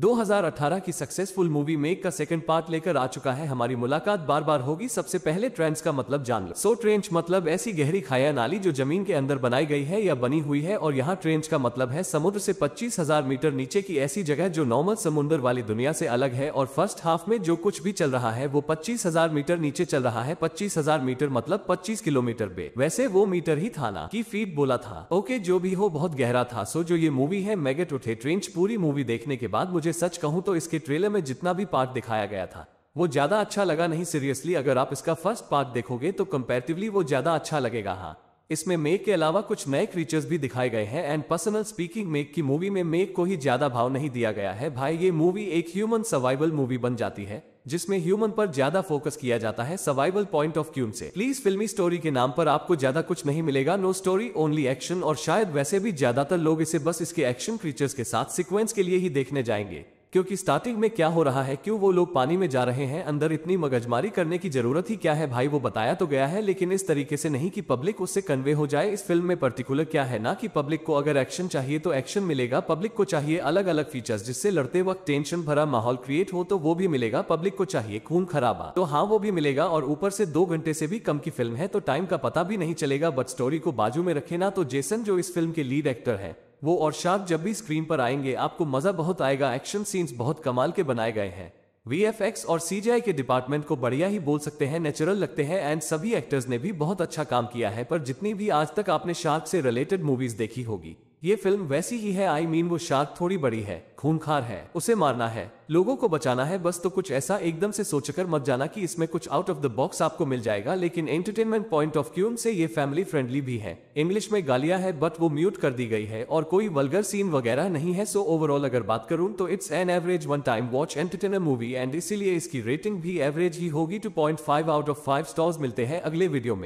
2018 की successful movie Meg का second part लेकर आ चुका है हमारी मुलाकात बार बार होगी सबसे पहले ट्रेंड्स का मतलब जान लो सो so, ट्रेंच मतलब ऐसी गहरी खाया नाली जो जमीन के अंदर बनाई गई है या बनी हुई है और यहाँ ट्रेंच का मतलब है समुद्र से 25,000 मीटर नीचे की ऐसी जगह जो नॉर्मल समुन्द्र वाली दुनिया ऐसी अलग है और फर्स्ट हाफ में जो कुछ भी चल रहा है वो पच्चीस मीटर नीचे चल रहा है पच्चीस मीटर मतलब पच्चीस किलोमीटर बे वैसे वो मीटर ही था ना की फीट बोला था ओके जो भी हो बहुत गहरा था सो जो ये मूवी है मैगेट उठे ट्रेंच पूरी मूवी देखने के बाद मुझे मुझे सच कहूं तो इसके ट्रेलर में जितना भी पार्ट दिखाया गया था वो ज्यादा अच्छा लगा नहीं सीरियसली अगर आप इसका फर्स्ट पार्ट देखोगे तो कंपेरेटिवली वो ज्यादा अच्छा लगेगा हाँ इसमें मेक के अलावा कुछ नए क्रीचर्स भी दिखाए गए हैं एंड पर्सनल स्पीकिंग मेक की मूवी में मेक को ही ज्यादा भाव नहीं दिया गया है भाई ये मूवी एक ह्यूमन सर्वाइवल मूवी बन जाती है जिसमें ह्यूमन पर ज्यादा फोकस किया जाता है सर्वाइवल पॉइंट ऑफ क्यूम से प्लीज फिल्मी स्टोरी के नाम पर आपको ज्यादा कुछ नहीं मिलेगा नो स्टोरी ओनली एक्शन और शायद वैसे भी ज्यादातर लोग इसे बस इसके एक्शन क्रीचर्स के साथ सिक्वेंस के लिए ही देखने जाएंगे क्योंकि स्टार्टिंग में क्या हो रहा है क्यों वो लोग पानी में जा रहे हैं अंदर इतनी मगजमारी करने की जरूरत ही क्या है भाई वो बताया तो गया है लेकिन इस तरीके से नहीं कि पब्लिक उससे कन्वे हो जाए इस फिल्म में पर्टिकुलर क्या है ना कि पब्लिक को अगर एक्शन चाहिए तो एक्शन मिलेगा पब्लिक को चाहिए अलग अलग फीचर्स जिससे लड़ते वक्त टेंशन भरा माहौल क्रिएट हो तो वो भी मिलेगा पब्लिक को चाहिए खून खराबा तो हाँ वो भी मिलेगा और ऊपर से दो घंटे से भी कम की फिल्म है तो टाइम का पता भी नहीं चलेगा बट स्टोरी को बाजू में रखे ना तो जेसन जो इस फिल्म के लीड एक्टर है वो और शार्क जब भी स्क्रीन पर आएंगे आपको मजा बहुत आएगा एक्शन सीन्स बहुत कमाल के बनाए गए हैं वी और सी के डिपार्टमेंट को बढ़िया ही बोल सकते हैं नेचुरल लगते हैं एंड सभी एक्टर्स ने भी बहुत अच्छा काम किया है पर जितनी भी आज तक आपने शार्क से रिलेटेड मूवीज देखी होगी ये फिल्म वैसी ही है आई मीन वो शार्क थोड़ी बड़ी है खूनखार है उसे मारना है लोगों को बचाना है बस तो कुछ ऐसा एकदम से सोचकर मत जाना कि इसमें कुछ आउट ऑफ द बॉक्स आपको मिल जाएगा लेकिन एंटरटेनमेंट पॉइंट ऑफ व्यू से ये फैमिली फ्रेंडली भी है इंग्लिश में गालियां है बट वो म्यूट कर दी गई है और कोई वल्गर सीन वगैरह नहीं है सो ओवरऑल अगर बात करूं तो it's an average one time watch entertainer movie and इसीलिए इसकी रेटिंग भी एवरेज ही होगी two point five out of five stars मिलते हैं अगले वीडियो में